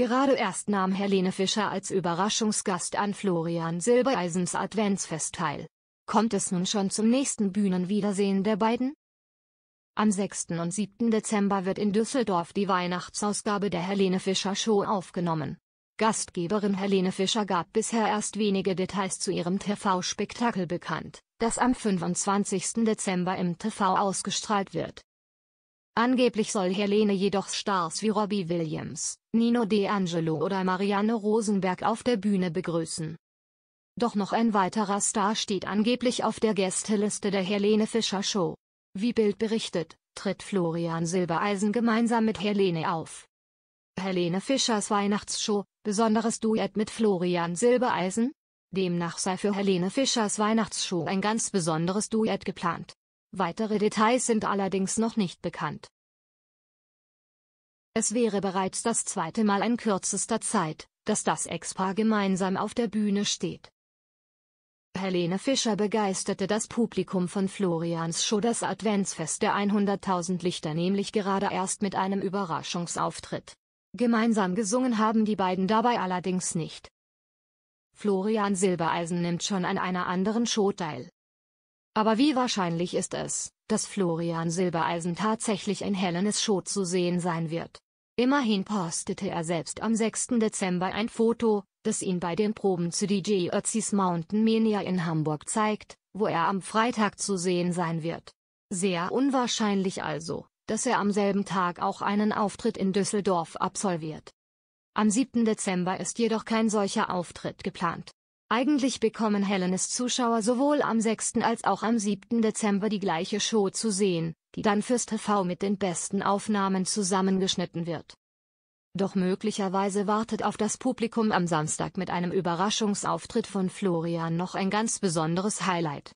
Gerade erst nahm Helene Fischer als Überraschungsgast an Florian Silbereisens Adventsfest teil. Kommt es nun schon zum nächsten Bühnenwiedersehen der beiden? Am 6. und 7. Dezember wird in Düsseldorf die Weihnachtsausgabe der Helene Fischer Show aufgenommen. Gastgeberin Helene Fischer gab bisher erst wenige Details zu ihrem TV-Spektakel bekannt, das am 25. Dezember im TV ausgestrahlt wird. Angeblich soll Helene jedoch Stars wie Robbie Williams, Nino De Angelo oder Marianne Rosenberg auf der Bühne begrüßen. Doch noch ein weiterer Star steht angeblich auf der Gästeliste der Helene Fischer Show. Wie Bild berichtet, tritt Florian Silbereisen gemeinsam mit Helene auf. Helene Fischers Weihnachtsshow, besonderes Duett mit Florian Silbereisen? Demnach sei für Helene Fischers Weihnachtsshow ein ganz besonderes Duett geplant. Weitere Details sind allerdings noch nicht bekannt. Es wäre bereits das zweite Mal in kürzester Zeit, dass das Ex-Paar gemeinsam auf der Bühne steht. Helene Fischer begeisterte das Publikum von Florians Show Das Adventsfest der 100.000 Lichter nämlich gerade erst mit einem Überraschungsauftritt. Gemeinsam gesungen haben die beiden dabei allerdings nicht. Florian Silbereisen nimmt schon an einer anderen Show teil. Aber wie wahrscheinlich ist es, dass Florian Silbereisen tatsächlich in Helenes Show zu sehen sein wird? Immerhin postete er selbst am 6. Dezember ein Foto, das ihn bei den Proben zu DJ Ötzis Mountain Mania in Hamburg zeigt, wo er am Freitag zu sehen sein wird. Sehr unwahrscheinlich also, dass er am selben Tag auch einen Auftritt in Düsseldorf absolviert. Am 7. Dezember ist jedoch kein solcher Auftritt geplant. Eigentlich bekommen Helenes Zuschauer sowohl am 6. als auch am 7. Dezember die gleiche Show zu sehen, die dann fürs TV mit den besten Aufnahmen zusammengeschnitten wird. Doch möglicherweise wartet auf das Publikum am Samstag mit einem Überraschungsauftritt von Florian noch ein ganz besonderes Highlight.